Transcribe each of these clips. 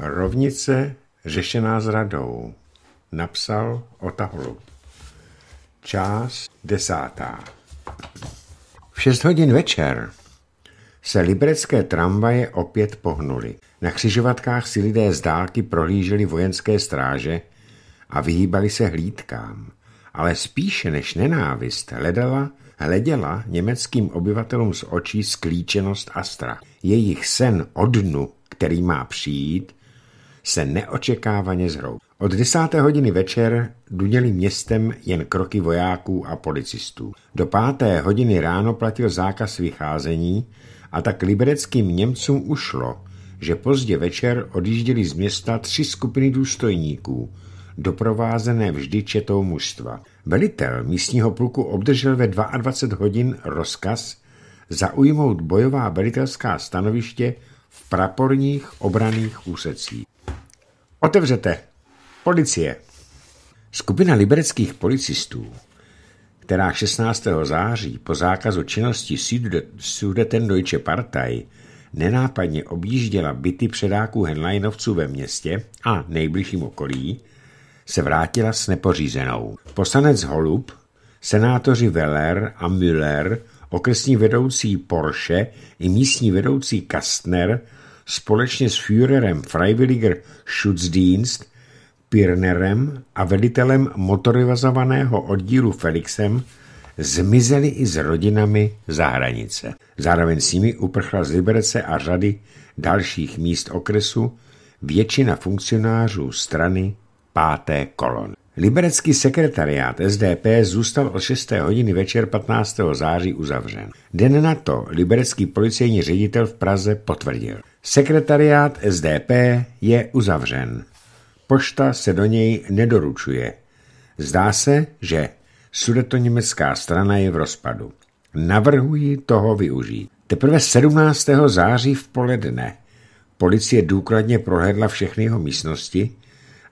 Rovnice řešená s radou, napsal Ota Holub. Část desátá. V šest hodin večer se liberecké tramvaje opět pohnuly. Na křižovatkách si lidé z dálky prohlíželi vojenské stráže a vyhýbali se hlídkám. Ale spíše než nenávist hledala, hleděla německým obyvatelům z očí sklíčenost a strach. Jejich sen o dnu, který má přijít, se neočekávaně zhrout. Od desáté hodiny večer duněli městem jen kroky vojáků a policistů. Do páté hodiny ráno platil zákaz vycházení a tak libereckým Němcům ušlo, že pozdě večer odjížděli z města tři skupiny důstojníků, doprovázené vždy četou mužstva. Velitel místního pluku obdržel ve 22 hodin rozkaz zaujmout bojová velitelská stanoviště v praporních obraných úsecích. Otevřete. Policie. Skupina libereckých policistů, která 16. září po zákazu činnosti Deutsche Partei nenápadně objížděla byty předáků Henleinovců ve městě a nejbližším okolí, se vrátila s nepořízenou. Poslanec Holub, senátoři Veller a Müller, okresní vedoucí Porsche i místní vedoucí Kastner – společně s Führerem Freiwilliger Schutzdienst Pirnerem a velitelem motorizovaného oddílu Felixem zmizeli i s rodinami za hranice. Zároveň s nimi uprchla z Liberce a řady dalších míst okresu většina funkcionářů strany páté kolon. Liberecký sekretariát SDP zůstal o 6. hodiny večer 15. září uzavřen. Den na to liberecký policejní ředitel v Praze potvrdil. Sekretariát SDP je uzavřen. Pošta se do něj nedoručuje. Zdá se, že sudetoněmecká strana je v rozpadu. Navrhuji toho využít. Teprve 17. září v poledne policie důkladně prohlédla všechny jeho místnosti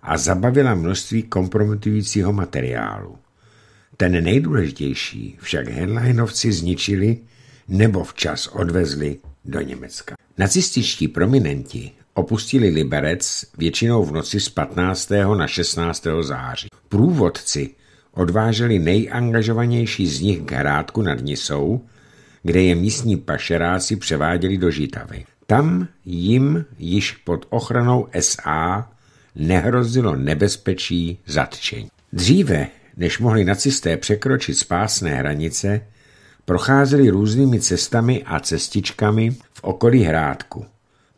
a zabavila množství kompromitujícího materiálu. Ten nejdůležitější však Henleinovci zničili nebo včas odvezli do Německa. Nacističtí prominenti opustili Liberec většinou v noci z 15. na 16. září. Průvodci odváželi nejangažovanější z nich k hrádku nad Nisou, kde je místní pašeráci převáděli do Žitavy. Tam jim již pod ochranou SA nehrozilo nebezpečí zatčení. Dříve, než mohli nacisté překročit spásné hranice, Procházeli různými cestami a cestičkami v okolí Hrádku.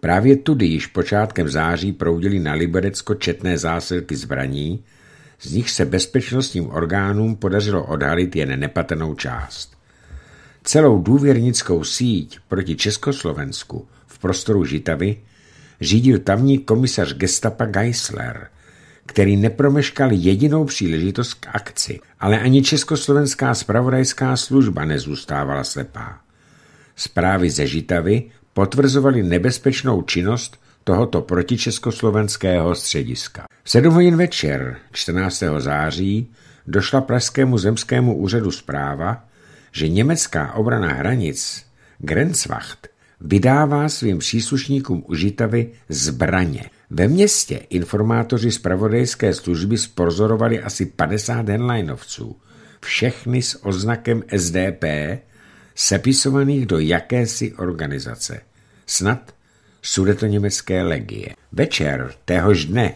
Právě tudy již počátkem září proudili na Liberecko četné zásilky zbraní, z nich se bezpečnostním orgánům podařilo odhalit jen nepatrnou část. Celou důvěrnickou síť proti Československu v prostoru Žitavy řídil tamní komisař gestapa Geisler – který nepromeškal jedinou příležitost k akci, ale ani československá spravodajská služba nezůstávala slepá. Zprávy ze Žitavy potvrzovaly nebezpečnou činnost tohoto protičeskoslovenského střediska. V 7 hodin večer 14. září došla Pražskému zemskému úřadu zpráva, že německá obrana hranic Grenzwacht vydává svým příslušníkům užitavy zbraně. Ve městě informátoři z pravodejské služby sporzorovali asi 50 henlajnovců, všechny s oznakem SDP, sepisovaných do jakési organizace, snad sudetoněmecké legie. Večer téhož dne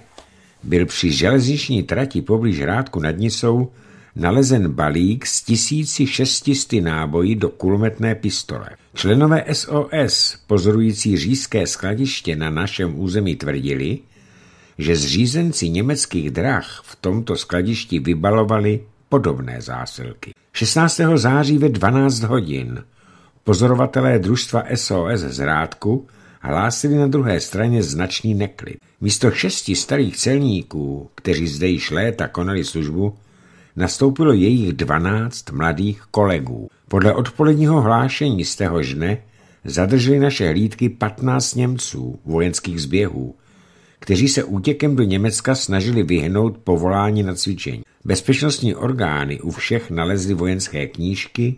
byl při železniční trati poblíž Rádku nad Nisou nalezen balík s 1600 náboji do kulometné pistole. Členové SOS pozorující říjské skladiště na našem území tvrdili, že zřízenci německých drah v tomto skladišti vybalovali podobné zásilky. 16. září ve 12 hodin pozorovatelé družstva SOS z Rádku hlásili na druhé straně značný neklid. Místo šesti starých celníků, kteří zde již léta konali službu, nastoupilo jejich dvanáct mladých kolegů. Podle odpoledního hlášení z téhož dne zadrželi naše hlídky 15 Němců vojenských zběhů, kteří se útěkem do Německa snažili vyhnout povolání na cvičení. Bezpečnostní orgány u všech nalezly vojenské knížky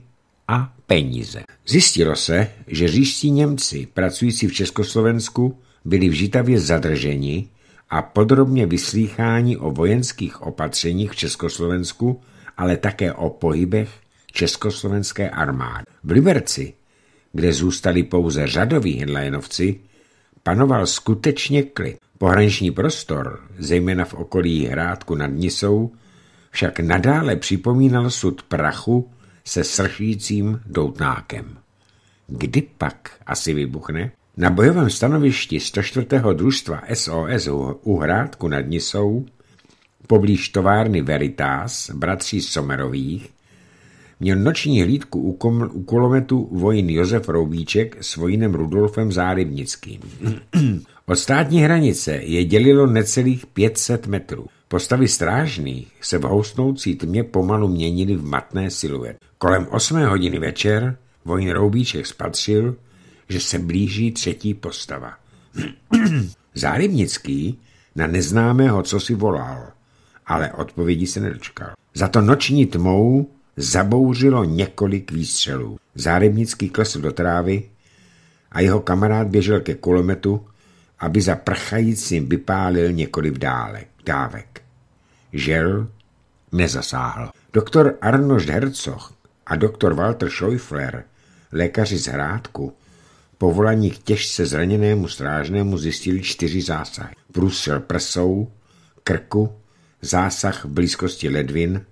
a peníze. Zjistilo se, že říští Němci pracující v Československu byli v Žitavě zadrženi a podrobně vyslýchání o vojenských opatřeních v Československu, ale také o pohybech československé armády. V Liberci, kde zůstali pouze řadoví hindlénovci, panoval skutečně klid. Pohraniční prostor, zejména v okolí Hrádku nad Nisou, však nadále připomínal sud prachu se sršícím doutnákem. Kdy pak asi vybuchne? Na bojovém stanovišti 104. družstva SOS u Hrádku nad Nisou, poblíž továrny Veritas, bratří Somerových, měl noční hlídku u, kom, u kulometu vojín Josef Roubíček s vojínem Rudolfem Zárybnickým. Od státní hranice je dělilo necelých 500 metrů. Postavy strážných se v housnoucí tmě pomalu měnily v matné siluet. Kolem 8 hodiny večer vojín Roubíček spatřil, že se blíží třetí postava. Zárybnický na neznámého co si volal, ale odpovědi se nedočkal. Za to noční tmou zabouřilo několik výstřelů. Zárybnický klesl do trávy a jeho kamarád běžel ke kulometu, aby za prchajícím vypálil několik dálek, dávek. Žel nezasáhl. Doktor Arnošt Hercoch a doktor Walter Schäufler, lékaři z Hrádku, povolaní k těžce zraněnému strážnému zjistili čtyři zásahy. Průsil prsou, krku, zásah v blízkosti ledvin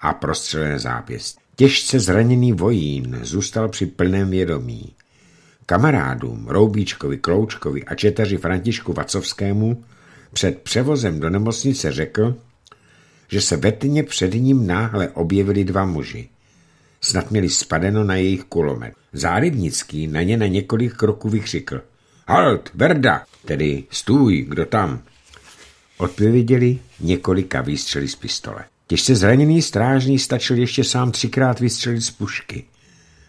a prostřelené zápěst. Těžce zraněný vojín zůstal při plném vědomí. Kamarádům, Roubíčkovi, Kloučkovi a četaři Františku Vacovskému před převozem do nemocnice řekl, že se ve před ním náhle objevili dva muži. Snad měli spadeno na jejich kulomet. Zárybnický na ně na několik kroků vykřikl. Halt, Verda! Tedy stůj, kdo tam? Odpověděli několika výstřely z pistole. Těžce zraněný strážný stačil ještě sám třikrát vystřelit z pušky.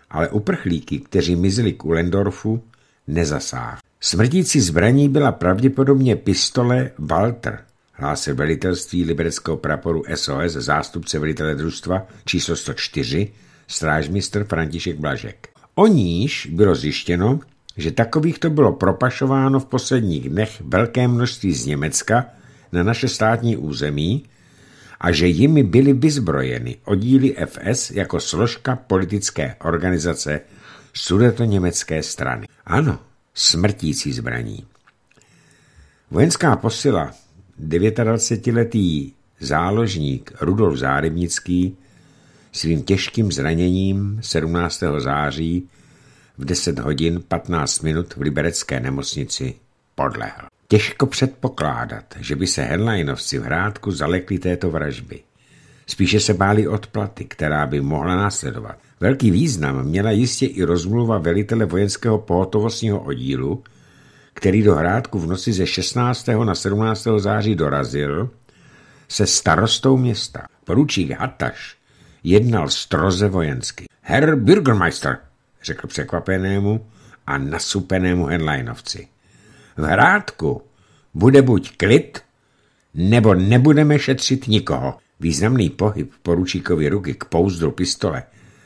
Ale uprchlíky, kteří mizeli k Ulendorfu, nezasáh. Smrtící zbraní byla pravděpodobně pistole Walter, hlásil velitelství libereckého praporu SOS zástupce velitele družstva číslo 104, strážmistr František Blažek. O níž bylo zjištěno, že takovýchto bylo propašováno v posledních dnech velké množství z Německa na naše státní území a že jimi byly vyzbrojeny oddíly FS jako složka politické organizace sudeto-německé strany. Ano, smrtící zbraní. Vojenská posila, 29-letý záložník Rudolf Zárybnický, svým těžkým zraněním 17. září v 10 hodin 15 minut v liberecké nemocnici podlehl. Těžko předpokládat, že by se Henleinovci v Hrádku zalekli této vražby. Spíše se báli odplaty, která by mohla následovat. Velký význam měla jistě i rozmluva velitele vojenského pohotovostního oddílu, který do Hrádku v noci ze 16. na 17. září dorazil, se starostou města. Poručík Hataš jednal stroze vojensky. Herr Bürgermeister, řekl překvapenému a nasupenému headlinovci. V hrádku bude buď klid, nebo nebudeme šetřit nikoho. Významný pohyb poručíkovi ruky k pouzdru pistole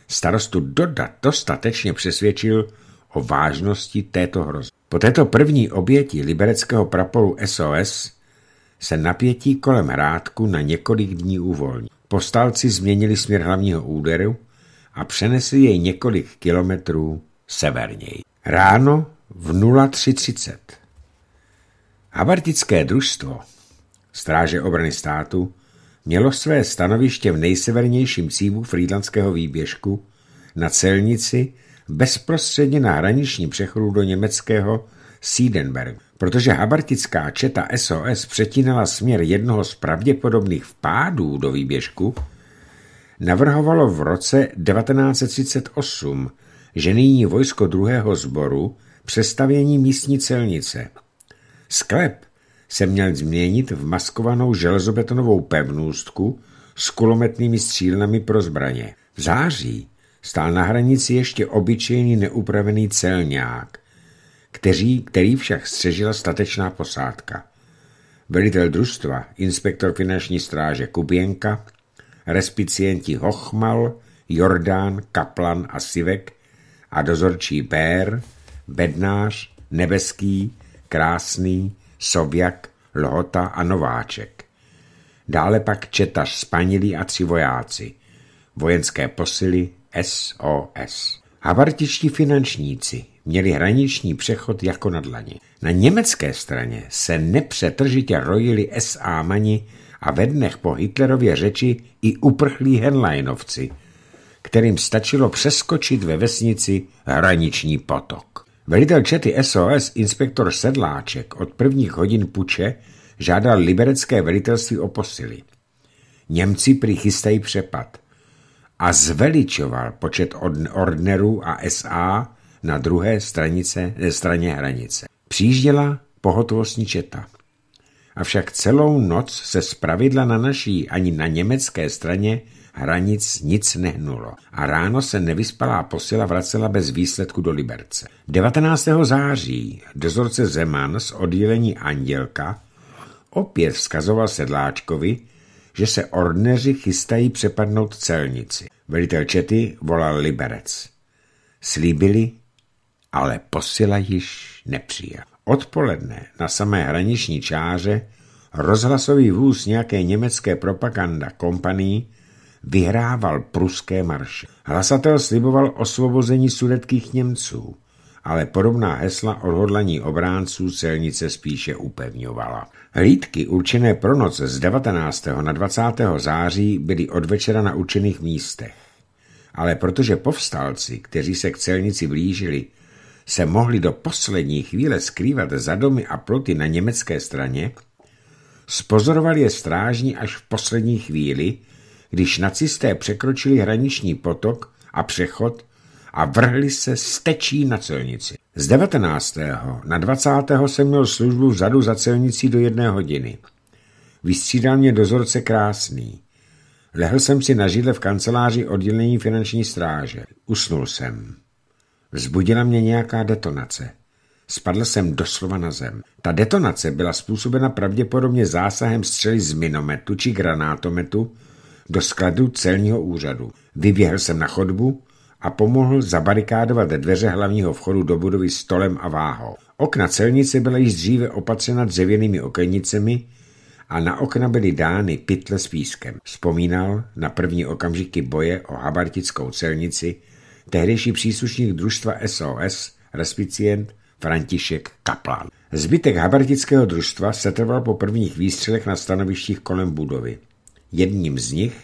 starostu Doda dostatečně přesvědčil o vážnosti této hrozby. Po této první oběti libereckého praporu SOS se napětí kolem hrádku na několik dní uvolní. Povstalci změnili směr hlavního úderu a přenesli jej několik kilometrů severněji. Ráno v 03.30. Havartické družstvo, stráže obrany státu, mělo své stanoviště v nejsevernějším cívu frýdlanského výběžku na celnici bezprostředně na hraničním přechodu do německého Siedenberg protože habartická četa SOS přetínala směr jednoho z pravděpodobných vpádů do výběžku, navrhovalo v roce 1938 ženýní vojsko druhého sboru přestavění místní celnice. Sklep se měl změnit v maskovanou železobetonovou pevnůstku s kulometnými střílnami pro zbraně. V září stál na hranici ještě obyčejný neupravený celňák, kteří, který však střežila statečná posádka. Velitel družstva, inspektor finanční stráže Kubienka, respicienti Hochmal, Jordán, Kaplan a Sivek a dozorčí Bér, Bednář, Nebeský, Krásný, Sovjak, Lhota a Nováček. Dále pak četař Spanilí a tři vojáci, vojenské posily SOS. Havartičtí finančníci, měli hraniční přechod jako na dlaně. Na německé straně se nepřetržitě rojili S.A. mani a ve dnech po Hitlerově řeči i uprchlí Henleinovci, kterým stačilo přeskočit ve vesnici hraniční potok. Velitel čety SOS, inspektor Sedláček, od prvních hodin puče žádal liberecké velitelství o posily. Němci přichystají chystají přepad a zveličoval počet ordnerů a SA na druhé stranice, eh, straně hranice. Přijížděla pohotovostní četa. Avšak celou noc se zpravidla na naší ani na německé straně hranic nic nehnulo a ráno se nevyspalá posila vracela bez výsledku do Liberce. 19. září dozorce Zeman z oddělení Andělka opět vzkazoval Sedláčkovi, že se ordneři chystají přepadnout celnici. Velitel Čety volal Liberec. Slíbili, ale posila již nepřijel. Odpoledne na samé hraniční čáře rozhlasový vůz nějaké německé propaganda kompaní vyhrával pruské marše. Hlasatel sliboval osvobození sudetkých Němců, ale podobná hesla odhodlaní obránců celnice spíše upevňovala. Hlídky určené pro noc z 19. na 20. září byly od večera na určených místech. Ale protože povstalci, kteří se k celnici blížili, se mohli do poslední chvíle skrývat za domy a ploty na německé straně, spozorovali je strážní až v poslední chvíli, když nacisté překročili hraniční potok a přechod a vrhli se stečí na celnici. Z 19. na 20. jsem měl službu vzadu za celnicí do jedné hodiny. Vystřídal mě dozorce krásný. Lehl jsem si na židle v kanceláři oddělení finanční stráže. Usnul jsem. Vzbudila mě nějaká detonace. Spadl jsem doslova na zem. Ta detonace byla způsobena pravděpodobně zásahem střely z minometu či granátometu do skladu celního úřadu. Vyběhl jsem na chodbu a pomohl zabarikádovat dveře hlavního vchodu do budovy stolem a váhou. Okna celnice byla již dříve opatřena dřevěnými okenicemi a na okna byly dány pytle s pískem. Vzpomínal na první okamžiky boje o habartickou celnici tehdejší příslušník družstva SOS, respicient František Kaplan. Zbytek habertického družstva se trval po prvních výstřelech na stanovištích kolem budovy. Jedním z nich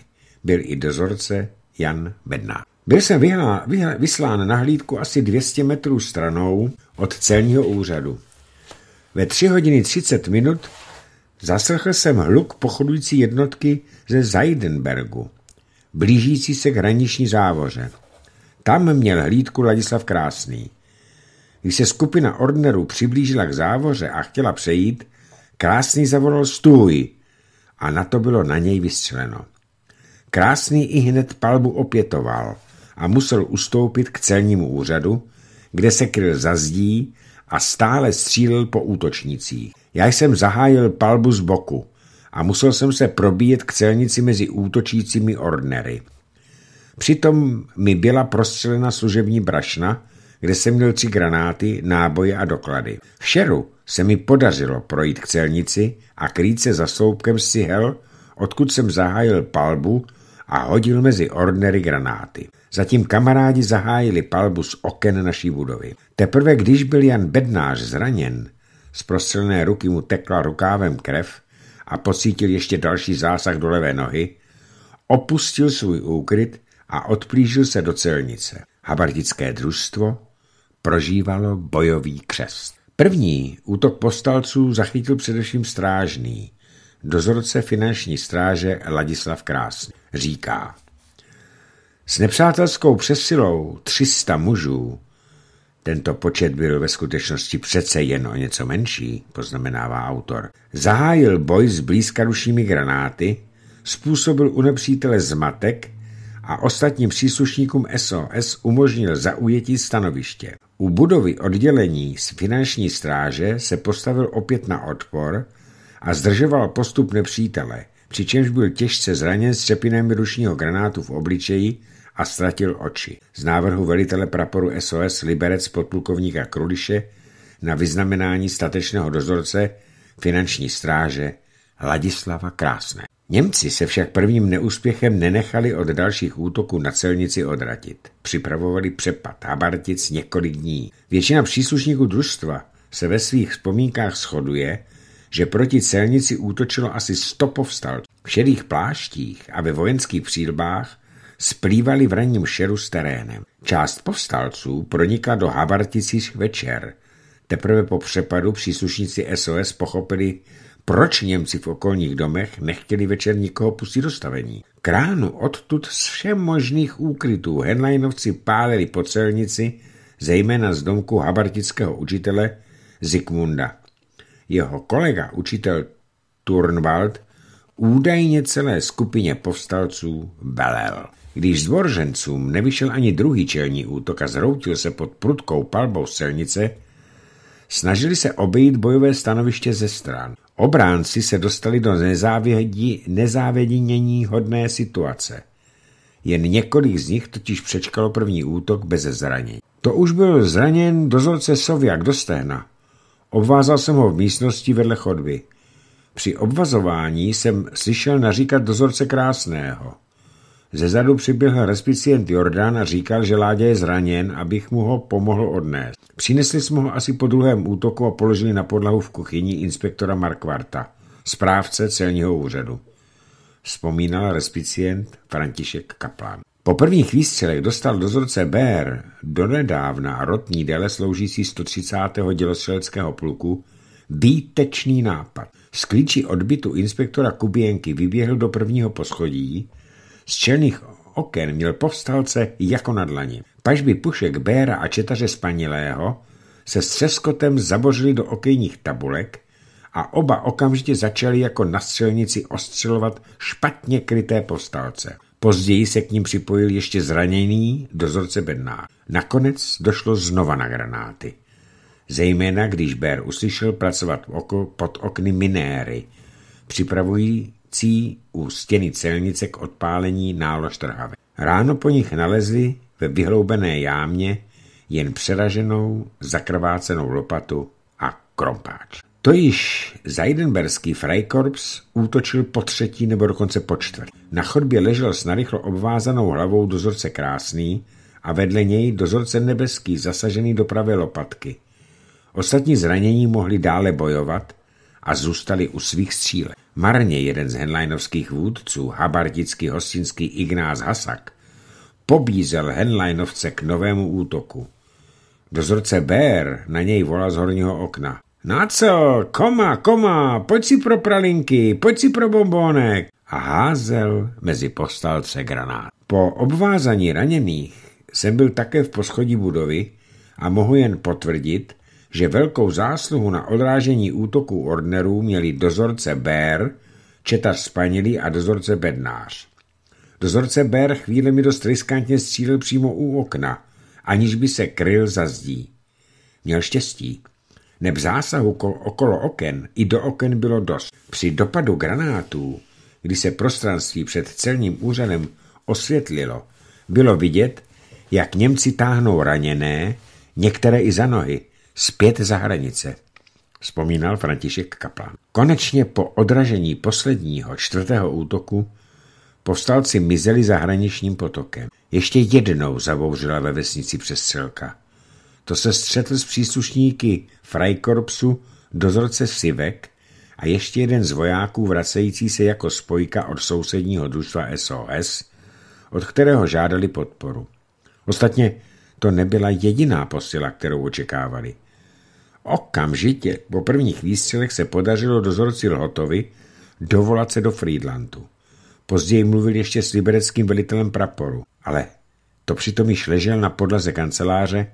byl i dozorce Jan Bedná. Byl jsem vyhlá, vyhlá, vyslán na hlídku asi 200 metrů stranou od celního úřadu. Ve 3 hodiny 30 minut zaslechl jsem hluk pochodující jednotky ze Zajdenbergu, blížící se k hraniční závoře. Tam měl hlídku Ladislav Krásný. Když se skupina Ordnerů přiblížila k závoře a chtěla přejít, Krásný zavolal stůj a na to bylo na něj vystřeleno. Krásný i hned palbu opětoval a musel ustoupit k celnímu úřadu, kde se kryl za zdí a stále střílel po útočnicích. Já jsem zahájil palbu z boku a musel jsem se probíjet k celnici mezi útočícími ordnery. Přitom mi byla prostřelena služební brašna, kde jsem měl tři granáty, náboje a doklady. V šeru se mi podařilo projít k celnici a krýt se za sloupkem sihel, odkud jsem zahájil palbu a hodil mezi ordnery granáty. Zatím kamarádi zahájili palbu z oken naší budovy. Teprve když byl Jan Bednář zraněn, z prostřelené ruky mu tekla rukávem krev a pocítil ještě další zásah do levé nohy, opustil svůj úkryt a odplížil se do celnice. Habardické družstvo prožívalo bojový křest. První útok postalců zachytil především strážný, dozorce finanční stráže Ladislav Krásný. Říká, s nepřátelskou přesilou 300 mužů, tento počet byl ve skutečnosti přece jen o něco menší, poznamenává autor, zahájil boj s blízkarušími granáty, způsobil u nepřítele zmatek a ostatním příslušníkům SOS umožnil zaujetí stanoviště. U budovy oddělení z finanční stráže se postavil opět na odpor a zdržoval postup nepřítele, přičemž byl těžce zraněn střepinem ručního granátu v obličeji a ztratil oči. Z návrhu velitele praporu SOS Liberec podplukovníka Kruliše na vyznamenání statečného dozorce finanční stráže Ladislava Krásné. Němci se však prvním neúspěchem nenechali od dalších útoků na celnici odradit. Připravovali přepad Habartic několik dní. Většina příslušníků družstva se ve svých vzpomínkách shoduje, že proti celnici útočilo asi 100 povstalců. V šedých pláštích a ve vojenských přílbách splývali v ranním šeru s terénem. Část povstalců pronikla do Habarticích večer. Teprve po přepadu příslušníci SOS pochopili, proč Němci v okolních domech nechtěli večer nikoho pustit do stavení? Kránu odtud z všem možných úkrytů Henleinovci páleli po celnici, zejména z domku habartického učitele Zikmunda. Jeho kolega, učitel Turnwald, údajně celé skupině povstalců velel. Když zvoržencům nevyšel ani druhý čelní útok a zroutil se pod prudkou palbou celnice, snažili se obejít bojové stanoviště ze stran. Obránci se dostali do nezávědí, nezávědění hodné situace. Jen několik z nich totiž přečkalo první útok bez zranění. To už byl zraněn dozorce Sovjak do stehna. Obvázal jsem ho v místnosti vedle chodby. Při obvazování jsem slyšel naříkat dozorce Krásného. Zezadu přiběhl respicient Jordan a říkal, že Ládě je zraněn, abych mu ho pomohl odnést. Přinesli jsme ho asi po druhém útoku a položili na podlahu v kuchyni inspektora Markvarta, správce celního úřadu. Vzpomínal respicient František Kaplan. Po prvních výstřelech dostal dozorce BR donedávna rotní dele sloužící 130. dělostřeleckého pluku výtečný nápad. Z klíči odbytu inspektora Kubienky vyběhl do prvního poschodí, z čelných oken měl povstalce jako na dlaně. Pažby pušek Béra a četaře Spanilého se s třeskotem zabořili do okejních tabulek a oba okamžitě začali jako na střelnici ostřelovat špatně kryté povstalce. Později se k ním připojil ještě zraněný dozorce Benná. Nakonec došlo znova na granáty. Zejména, když Bér uslyšel pracovat oko pod okny minéry. Připravují cí u stěny celnice k odpálení nálož trhavy. Ráno po nich nalezli ve vyhloubené jámě jen přeraženou, zakrvácenou lopatu a krompáč. To již Zajdenberský Freikorps útočil po třetí nebo dokonce po čtvrtý. Na chodbě ležel s narychlo obvázanou hlavou dozorce krásný a vedle něj dozorce nebeský zasažený do pravé lopatky. Ostatní zranění mohli dále bojovat a zůstali u svých střílek. Marně jeden z henleinovských vůdců, habardický hostinský Ignác Hasak, pobízel henleinovce k novému útoku. Dozorce Bér na něj volal z horního okna. Na co? Koma, koma, pojď si pro pralinky, pojď si pro bombónek. A házel mezi postalce granát. Po obvázaní raněných jsem byl také v poschodí budovy a mohu jen potvrdit, že velkou zásluhu na odrážení útoku ordnerů měli dozorce Bér, četař Spanilý a dozorce Bednář. Dozorce Bér chvílemi dost riskantně střílil přímo u okna, aniž by se kryl za zdí. Měl štěstí. Neb zásahu okolo oken i do oken bylo dost. Při dopadu granátů, kdy se prostranství před celním úřadem osvětlilo, bylo vidět, jak Němci táhnou raněné, některé i za nohy, zpět za hranice, vzpomínal František Kaplan. Konečně po odražení posledního čtvrtého útoku povstalci mizeli za hraničním potokem. Ještě jednou zavouřila ve vesnici přestřelka. To se střetl s příslušníky Freikorpsu, dozorce Sivek a ještě jeden z vojáků vracející se jako spojka od sousedního družstva SOS, od kterého žádali podporu. Ostatně to nebyla jediná posila, kterou očekávali. Okamžitě po prvních výstřelech se podařilo dozorci Lhotovi dovolat se do Friedlandu. Později mluvil ještě s libereckým velitelem praporu, ale to přitom již ležel na podlaze kanceláře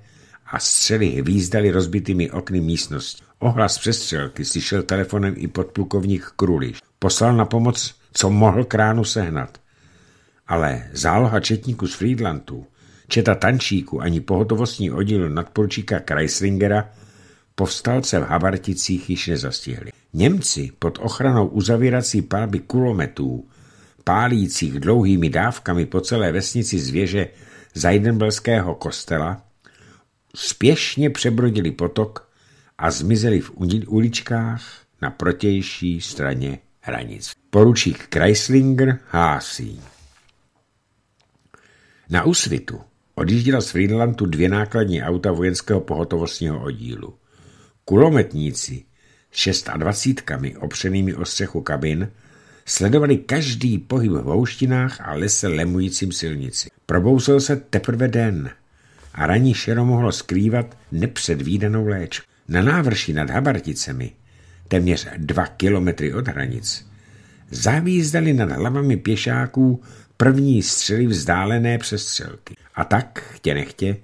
a střely hvízdali rozbitými okny místnosti. Ohlas přestřelky slyšel telefonem i podplukovník Kruliš. Poslal na pomoc, co mohl kránu sehnat. Ale záloha četníků z Friedlandu četa tančíku ani pohotovostní oddíl nadporučíka Kreislingera povstalce v Havarticích již nezastihli. Němci pod ochranou uzavírací palby kulometů, pálících dlouhými dávkami po celé vesnici z věže Zajdenbelského kostela, spěšně přebrodili potok a zmizeli v uličkách na protější straně hranic. Poručík Kreislinger hásí. Na úsvitu odjížděla z Friedlandu dvě nákladní auta vojenského pohotovostního oddílu. Kulometníci s dvacítkami opřenými o střechu kabin sledovali každý pohyb v houštinách a lese lemujícím silnici. Probouzel se teprve den a raní šero mohlo skrývat nepředvídanou léčku. Na návrší nad Habarticemi, téměř dva kilometry od hranic, zavízdali nad hlavami pěšáků první střely vzdálené přestřelky a tak, chtě nechtě,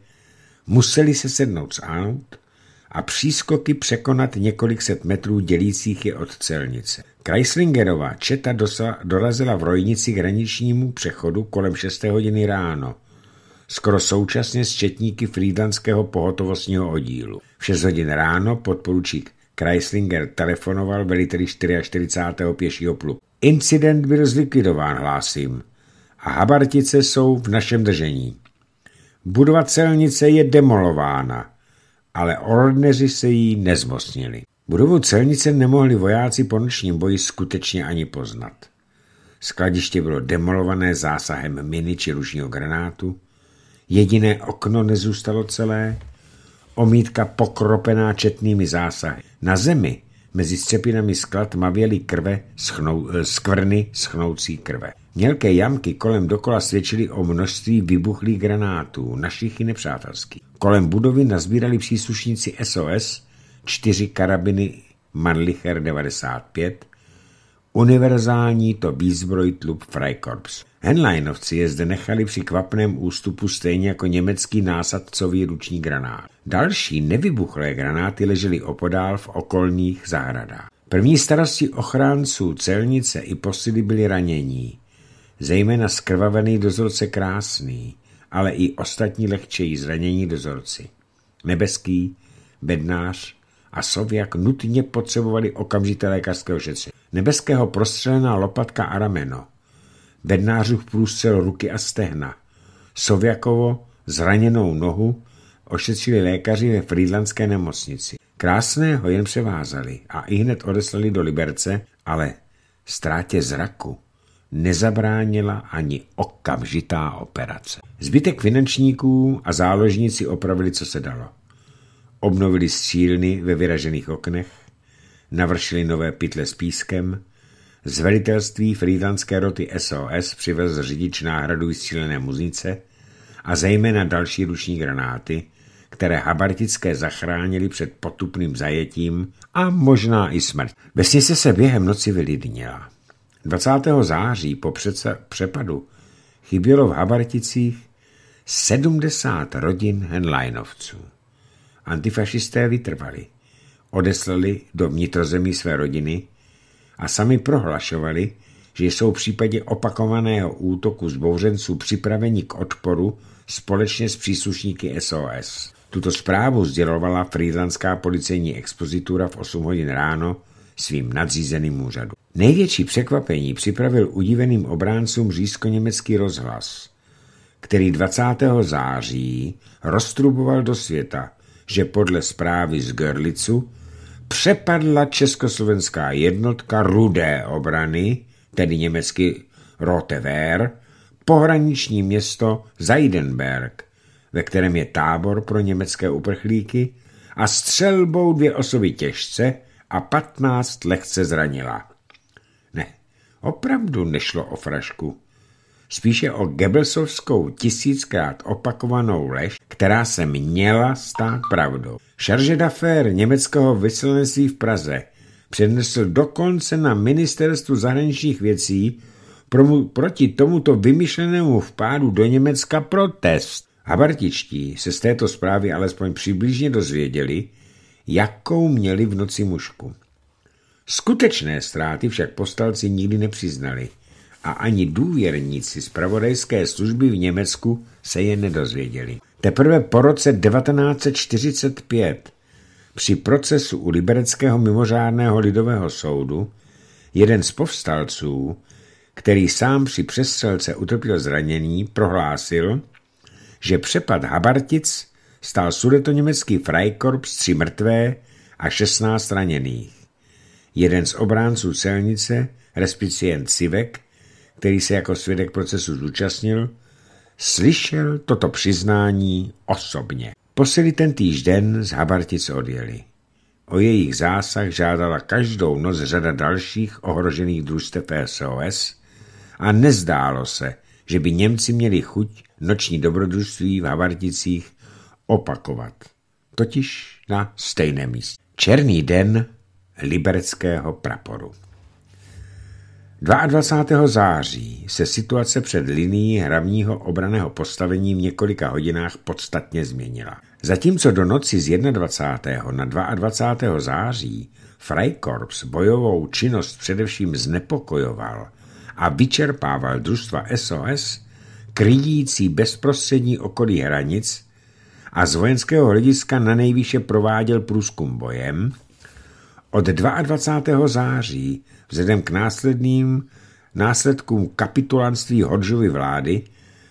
museli se sednout z aut a přískoky překonat několik set metrů dělících je od celnice. Kreislingerová četa dosa, dorazila v rojnici k hraničnímu přechodu kolem 6 hodiny ráno, skoro současně s četníky frýdlanského pohotovostního oddílu. V 6 hodin ráno podporučík Kreislinger telefonoval veliteli 44. pěšího pluku. Incident byl zlikvidován, hlásím. A habartice jsou v našem držení. Budova celnice je demolována, ale ordneři se jí nezmocnili. Budovu celnice nemohli vojáci po nočním boji skutečně ani poznat. Skladiště bylo demolované zásahem miny či ružního granátu, jediné okno nezůstalo celé, omítka pokropená četnými zásahy. Na zemi mezi střepinami sklad mavěly krve, schnou, eh, skvrny schnoucí krve. Mělké jamky kolem dokola svědčily o množství vybuchlých granátů, našich i nepřátelských. Kolem budovy nazbírali příslušníci SOS čtyři karabiny Manlicher 95, univerzální to výzbroj tlub Freikorps. Henleinovci je zde nechali při kvapném ústupu stejně jako německý násadcový ruční granát. Další nevybuchlé granáty ležely opodál v okolních zahradách. První starosti ochránců celnice i posily byly ranění zejména skrvavený dozorce krásný, ale i ostatní lehčejí zranění dozorci. Nebeský, bednář a Sověk nutně potřebovali okamžité lékařské ošetření. Nebeského prostřelená lopatka a rameno, bednářův průstřel ruky a stehna, Sověkovo zraněnou nohu ošetřili lékaři ve frýdlanské nemocnici. Krásného jen převázali a i hned odeslali do Liberce, ale ztrátě zraku nezabránila ani okamžitá operace. Zbytek finančníků a záložníci opravili, co se dalo. Obnovili střílny ve vyražených oknech, navršili nové pytle s pískem, z velitelství frýdlanské roty SOS přivez řidič náhradu střílené muznice a zejména další ruční granáty, které habartické zachránili před potupným zajetím a možná i smrt. Vesnice se během noci vylidnila. 20. září po přece přepadu chybělo v Habarticích 70 rodin Henleinovců. Antifašisté vytrvali, odeslali do vnitrozemí své rodiny a sami prohlašovali, že jsou v případě opakovaného útoku zbouřenců připraveni k odporu společně s příslušníky SOS. Tuto zprávu sdělovala frýdlanská policejní expozitura v 8 hodin ráno svým nadřízeným úřadu. Největší překvapení připravil udiveným obráncům řízko-německý rozhlas, který 20. září roztruboval do světa, že podle zprávy z Görlicu přepadla československá jednotka rudé obrany, tedy německy Rotewehr, pohraniční město Zeidenberg, ve kterém je tábor pro německé uprchlíky a střelbou dvě osoby těžce a patnáct lehce zranila. Ne, opravdu nešlo o frašku. Spíše o Gebelsovskou tisíckrát opakovanou lež, která se měla stát pravdou. Charge d'affaires německého vyslanectví v Praze přednesl dokonce na ministerstvu zahraničních věcí pro, proti tomuto vymyšlenému vpádu do Německa protest. Habartičtí se z této zprávy alespoň přibližně dozvěděli, jakou měli v noci mušku. Skutečné ztráty však postalci nikdy nepřiznali a ani důvěrníci z pravodajské služby v Německu se je nedozvěděli. Teprve po roce 1945 při procesu u libereckého mimořádného lidového soudu jeden z povstalců, který sám při přestřelce utrpěl zranění, prohlásil, že přepad Habartic stál sudetoněmecký Freikorps tři mrtvé a 16 raněných. Jeden z obránců celnice, respicient Civek, který se jako svědek procesu zúčastnil, slyšel toto přiznání osobně. Posily ten týž den z Habartic odjeli. O jejich zásah žádala každou noc řada dalších ohrožených družstev SOS a nezdálo se, že by Němci měli chuť noční dobrodružství v Havarticích opakovat, totiž na stejném místě. Černý den libereckého praporu. 22. září se situace před linií hlavního obraného postavení v několika hodinách podstatně změnila. Zatímco do noci z 21. na 22. září Freikorps bojovou činnost především znepokojoval a vyčerpával družstva SOS, kryjící bezprostřední okolí hranic a z vojenského hlediska na nejvýše prováděl průzkum bojem, od 22. září vzhledem k následným následkům kapitulanství Hodžovy vlády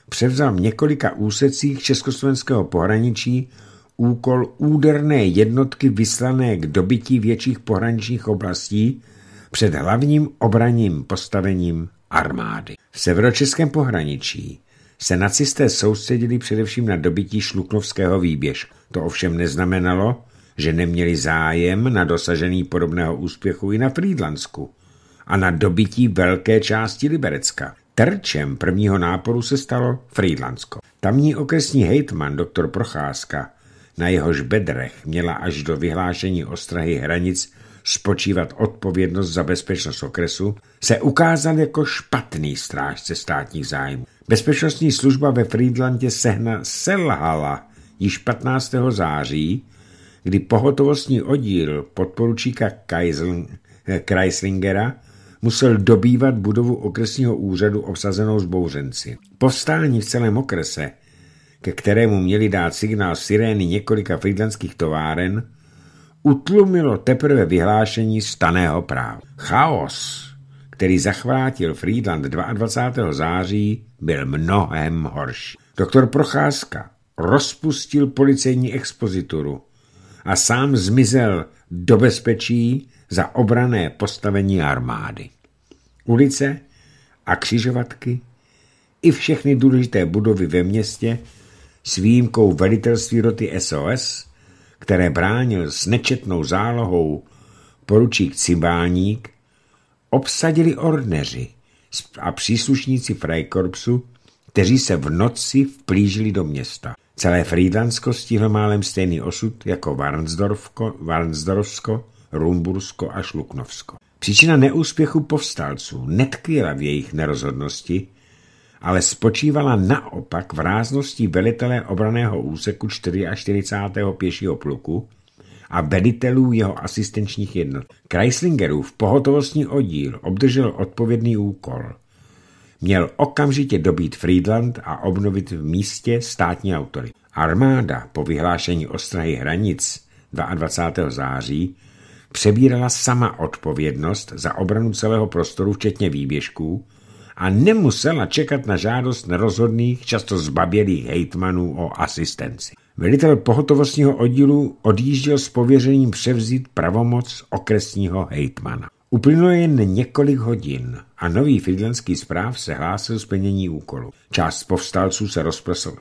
převzal v několika úsecích československého pohraničí úkol úderné jednotky vyslané k dobytí větších pohraničních oblastí před hlavním obraním postavením armády. V severočeském pohraničí se nacisté soustředili především na dobytí Šluknovského výběž. To ovšem neznamenalo, že neměli zájem na dosažení podobného úspěchu i na Frýdlansku a na dobytí velké části Liberecka. Terčem prvního náporu se stalo Frýdlansko. Tamní okresní hejtman doktor Procházka, na jehož bedrech měla až do vyhlášení ostrahy hranic spočívat odpovědnost za bezpečnost okresu, se ukázal jako špatný strážce státních zájmů. Bezpečnostní služba ve Friedlandě sehna selhala již 15. září, kdy pohotovostní oddíl podporučíka Kreislingera eh, musel dobývat budovu okresního úřadu obsazenou zbouřenci. Povstání v celém okrese, ke kterému měli dát signál sirény několika friedlandských továren, utlumilo teprve vyhlášení staného práva. Chaos! který zachvátil Friedland 22. září, byl mnohem horší. Doktor Procházka rozpustil policejní expozituru a sám zmizel do bezpečí za obrané postavení armády. Ulice a křižovatky i všechny důležité budovy ve městě s výjimkou velitelství roty SOS, které bránil s nečetnou zálohou poručík Cibáník, obsadili orneři a příslušníci Freikorpsu, kteří se v noci vplížili do města. Celé Frýdlansko stihlo málem stejný osud jako Varnsdorfko, Varnsdorfsko, Rumbursko a Šluknovsko. Příčina neúspěchu povstalců netkvěla v jejich nerozhodnosti, ale spočívala naopak v ráznosti velitelé obraného úseku 44. pěšího pluku, a velitelů jeho asistenčních jednot. Kreislingerův pohotovostní oddíl obdržel odpovědný úkol. Měl okamžitě dobít Friedland a obnovit v místě státní autory. Armáda po vyhlášení ostrahy hranic 22. září přebírala sama odpovědnost za obranu celého prostoru, včetně výběžků, a nemusela čekat na žádost nerozhodných, často zbabělých hejtmanů o asistenci. Velitel pohotovostního oddílu odjížděl s pověřením převzít pravomoc okresního hejtmana. Uplynulo jen několik hodin a nový fidlenský zpráv se hlásil z plnění úkolu. Část povstalců se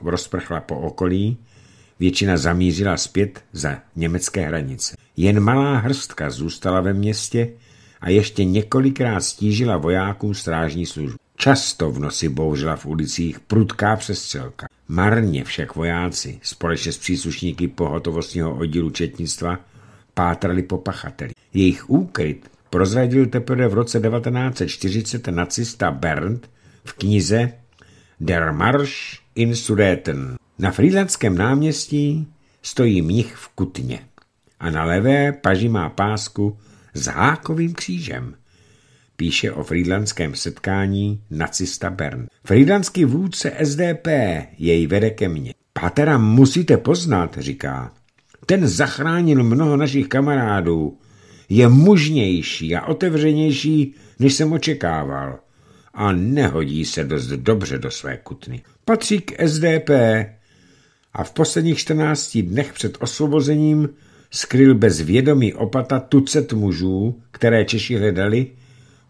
rozprchla po okolí, většina zamířila zpět za německé hranice. Jen malá hrstka zůstala ve městě a ještě několikrát stížila vojákům strážní službu. Často v noci bouřila v ulicích prudká přestřelka. Marně však vojáci společně s příslušníky pohotovostního oddílu četnictva pátrali po pachateli. Jejich úkryt prozradil teprve v roce 1940 nacista Bernd v knize Der Marsch in Sudeten. Na Frýlandském náměstí stojí mnich v kutně a na levé paži má pásku s hákovým křížem píše o frýdlanském setkání nacista Bern. Frýdlanský vůdce SDP jej vede ke mně. Patera musíte poznat, říká. Ten zachránil mnoho našich kamarádů. Je mužnější a otevřenější, než jsem očekával. A nehodí se dost dobře do své kutny. Patří k SDP a v posledních 14 dnech před osvobozením skryl bez vědomí opata tucet mužů, které Češi hledali,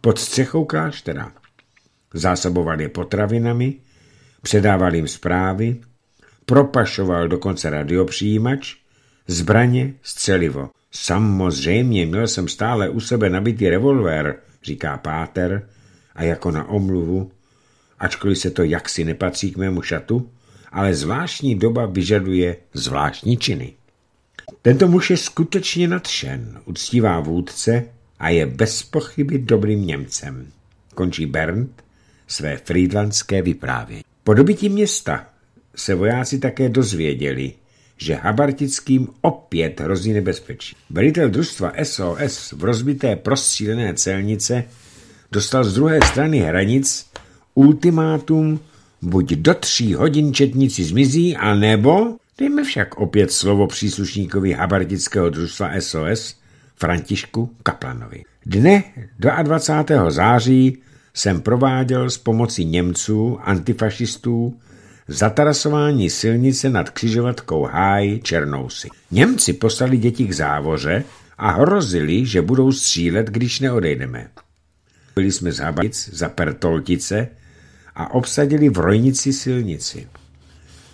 pod střechou kláštera. Zásoboval je potravinami, předával jim zprávy, propašoval dokonce radiopřijímač, zbraně, střelivo. Samozřejmě měl jsem stále u sebe nabitý revolver, říká Páter, a jako na omluvu, ačkoliv se to jaksi nepatří k mému šatu, ale zvláštní doba vyžaduje zvláštní činy. Tento muž je skutečně nadšen, uctívá vůdce, a je bez pochyby dobrým Němcem, končí Bernd své frýdlanské vyprávění. Po dobytí města se vojáci také dozvěděli, že Habartickým opět hrozí nebezpečí. Velitel družstva SOS v rozbité prostřílené celnice dostal z druhé strany hranic ultimátum buď do tří hodin četníci zmizí, anebo, dejme však opět slovo příslušníkovi Habartického družstva SOS, Františku Kaplanovi. Dne 22. září jsem prováděl s pomocí Němců, antifašistů, zatarasování silnice nad křižovatkou Háj Černousy. Němci poslali děti k závoře a hrozili, že budou střílet, když neodejdeme. Byli jsme z Habanic za Pertoltice a obsadili v Rojnici silnici.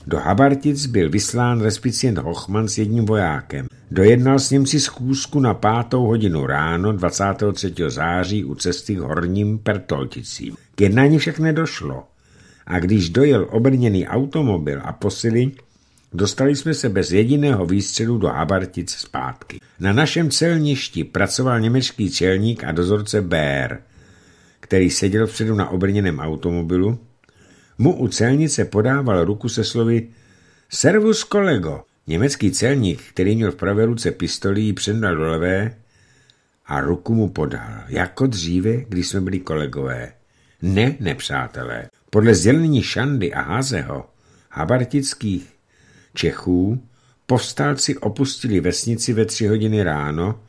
Do Habartic byl vyslán respicient Hochmann s jedním vojákem. Dojednal s Němci schůzku na pátou hodinu ráno 23. září u cesty k Horním Pertolticím. K jednání však nedošlo. A když dojel obrněný automobil a posily, dostali jsme se bez jediného výstřelu do Habartic zpátky. Na našem celništi pracoval německý celník a dozorce Bär, který seděl vpředu na obrněném automobilu, mu u celnice podával ruku se slovy Servus kolego. Německý celník, který měl v pravé ruce pistoli, přednal do levé a ruku mu podal, jako dříve, když jsme byli kolegové. Ne, nepřátelé. Podle sdělení Šandy a Házeho, habartických Čechů, povstalci opustili vesnici ve tři hodiny ráno,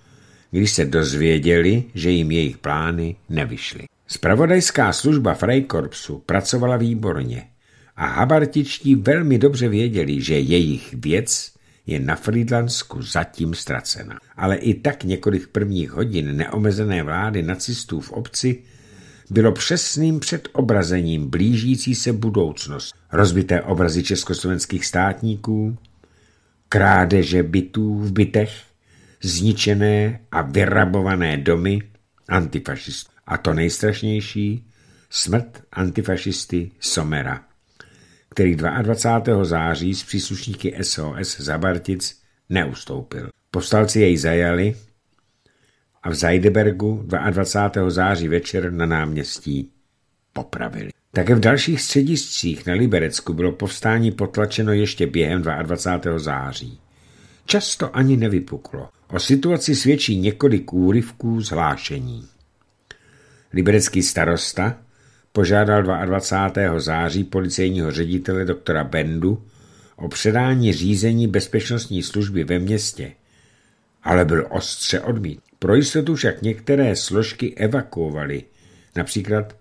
když se dozvěděli, že jim jejich plány nevyšly. Spravodajská služba Freikorpsu pracovala výborně a habartičtí velmi dobře věděli, že jejich věc je na Friedlandsku zatím ztracena. Ale i tak několik prvních hodin neomezené vlády nacistů v obci bylo přesným předobrazením blížící se budoucnost, rozbité obrazy československých státníků, krádeže bytů v bytech, zničené a vyrabované domy antifašistů. A to nejstrašnější, smrt antifašisty Somera, který 22. září s příslušníky SOS Zabartic neustoupil. Postalci jej zajali a v Zajdebergu 22. září večer na náměstí popravili. Také v dalších střediscích na Liberecku bylo povstání potlačeno ještě během 22. září. Často ani nevypuklo. O situaci svědčí několik úryvků zhlášení liberecký starosta, požádal 22. září policejního ředitele doktora Bendu o předání řízení bezpečnostní služby ve městě, ale byl ostře odmít. Pro jistotu však některé složky evakuovaly, například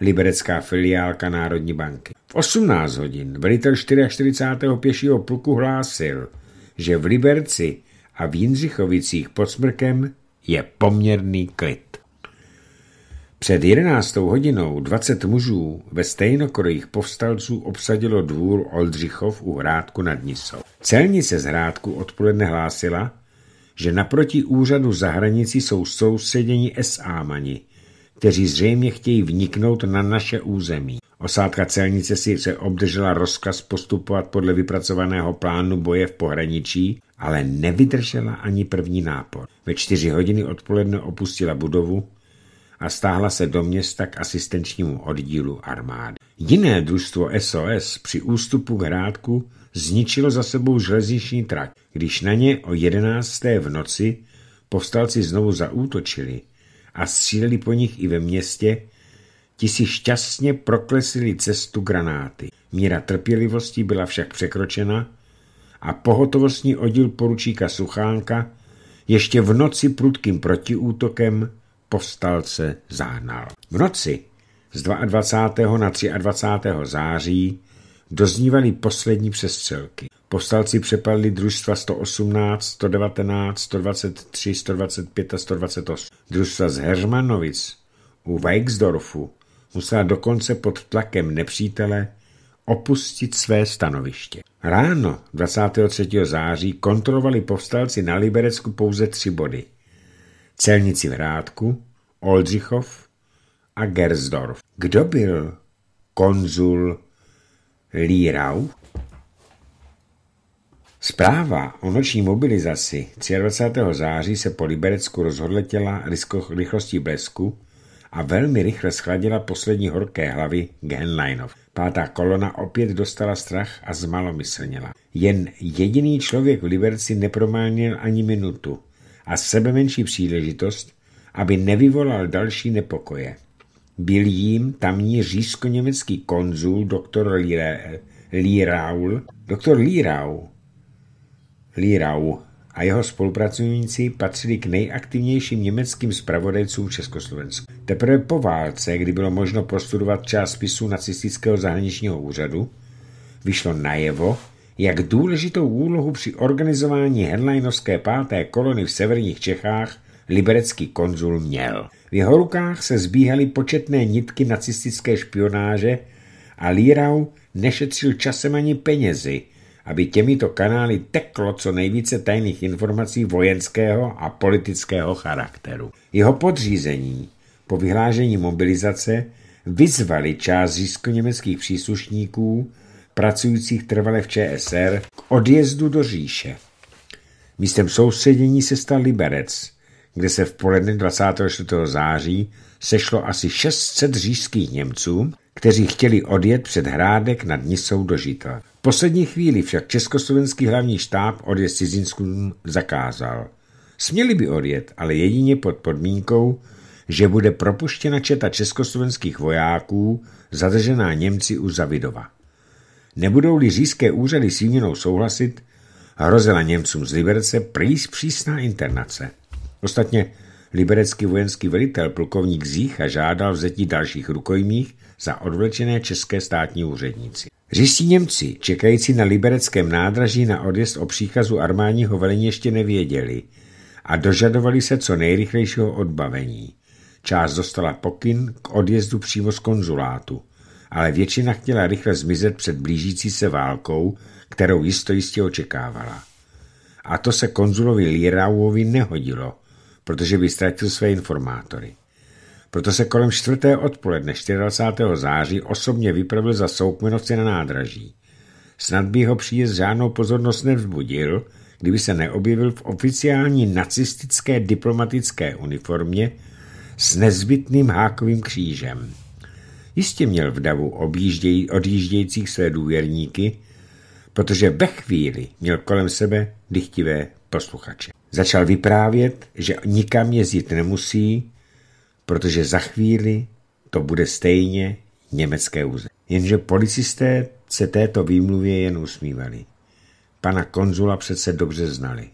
liberecká filiálka Národní banky. V 18 hodin velitel 44. pěšího pluku hlásil, že v Liberci a v Jindřichovicích pod smrkem je poměrný klid. Před jedenáctou hodinou dvacet mužů ve stejnokorejích povstalců obsadilo dvůr Oldřichov u Hrádku nad Nisou. Celnice z Hrádku odpoledne hlásila, že naproti úřadu za hranici jsou sousředění SAmani, kteří zřejmě chtějí vniknout na naše území. Osádka celnice si se obdržela rozkaz postupovat podle vypracovaného plánu boje v pohraničí, ale nevydržela ani první nápor. Ve čtyři hodiny odpoledne opustila budovu, a stáhla se do města k asistenčnímu oddílu armády. Jiné družstvo SOS při ústupu k Hrádku zničilo za sebou železniční trať. Když na ně o 11. v noci povstalci znovu zaútočili a stříleli po nich i ve městě, ti si šťastně proklesili cestu granáty. Míra trpělivosti byla však překročena a pohotovostní oddíl poručíka Suchánka ještě v noci prudkým protiútokem povstalce zahnal. V noci z 22. na 23. září doznívaly poslední přestřelky. Povstalci přepadli družstva 118, 119, 123, 125 a 128. Družstva z Hermanovic u Weixdorfu musela dokonce pod tlakem nepřítele opustit své stanoviště. Ráno 23. září kontrolovali povstalci na Liberecku pouze tři body celnici v Hrádku, Oldřichov a Gersdorf. Kdo byl konzul Lírau? Zpráva o noční mobilizaci 23. září se po Liberecku rozhodletěla rychlostí blesku a velmi rychle schladila poslední horké hlavy Genlinov. Pátá kolona opět dostala strach a zmalomyslněla. Jen jediný člověk v Liberci neprománil ani minutu a sebemenší příležitost, aby nevyvolal další nepokoje. Byl jím tamní řízko německý konzul doktor Líraul, doktor Lírau, Lírau a jeho spolupracovníci patřili k nejaktivnějším německým zpravodajcům Československu. Teprve po válce, kdy bylo možno prostudovat část spisů nacistického zahraničního úřadu, vyšlo najevo, jak důležitou úlohu při organizování headlinovské páté kolony v severních Čechách liberecký konzul měl. V jeho rukách se zbíhaly početné nitky nacistické špionáže a Lírau nešetřil časem ani penězi, aby těmito kanály teklo co nejvíce tajných informací vojenského a politického charakteru. Jeho podřízení po vyhlášení mobilizace vyzvali část řízko-německých příslušníků pracujících trvale v ČSR k odjezdu do říše. Místem sousedění se stal Liberec, kde se v poledne 24. září sešlo asi 600 říšských Němců, kteří chtěli odjet před Hrádek nad Nisou do Žita. V poslední chvíli však československý hlavní štáb odjezd cizinskům zakázal. Směli by odjet, ale jedině pod podmínkou, že bude propuštěna četa československých vojáků zadržená Němci u Zavidova. Nebudou-li říjské úřady s jinou souhlasit, hrozila Němcům z Liberce prý přísná internace. Ostatně liberecký vojenský velitel plukovník Zícha žádal vzetí dalších rukojmích za odvlečené české státní úředníci. Říští Němci, čekající na libereckém nádraží na odjezd o příkazu armádního velení ještě nevěděli a dožadovali se co nejrychlejšího odbavení. Část dostala pokyn k odjezdu přímo z konzulátu ale většina chtěla rychle zmizet před blížící se válkou, kterou jisto jistě očekávala. A to se konzulovi Lirauovi nehodilo, protože by ztratil své informátory. Proto se kolem čtvrté odpoledne 24. září osobně vypravil za soukmenovce na nádraží. Snad by ho příjezd žádnou pozornost nevzbudil, kdyby se neobjevil v oficiální nacistické diplomatické uniformě s nezbytným hákovým křížem. Jistě měl v davu objížděj, odjíždějících své důvěrníky, protože ve chvíli měl kolem sebe dychtivé posluchače. Začal vyprávět, že nikam jezdit nemusí, protože za chvíli to bude stejně německé území. Jenže policisté se této výmluvě jen usmívali. Pana konzula přece dobře znali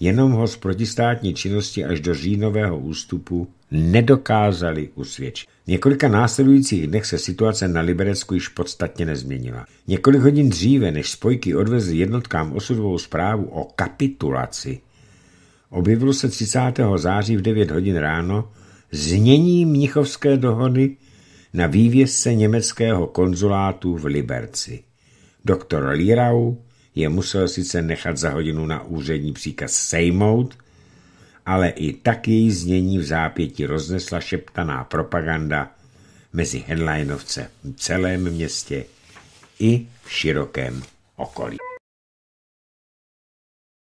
jenom ho z protistátní činnosti až do říjnového ústupu nedokázali usvědčit. V několika následujících dnech se situace na Liberecku již podstatně nezměnila. Několik hodin dříve, než spojky odvezly jednotkám osudovou zprávu o kapitulaci, objevilo se 30. září v 9 hodin ráno znění Mnichovské dohody na vývězce německého konzulátu v Liberci. Doktor Lirau je musel sice nechat za hodinu na úřední příkaz sejmout, ale i tak její znění v zápěti roznesla šeptaná propaganda mezi headlinovce v celém městě i v širokém okolí.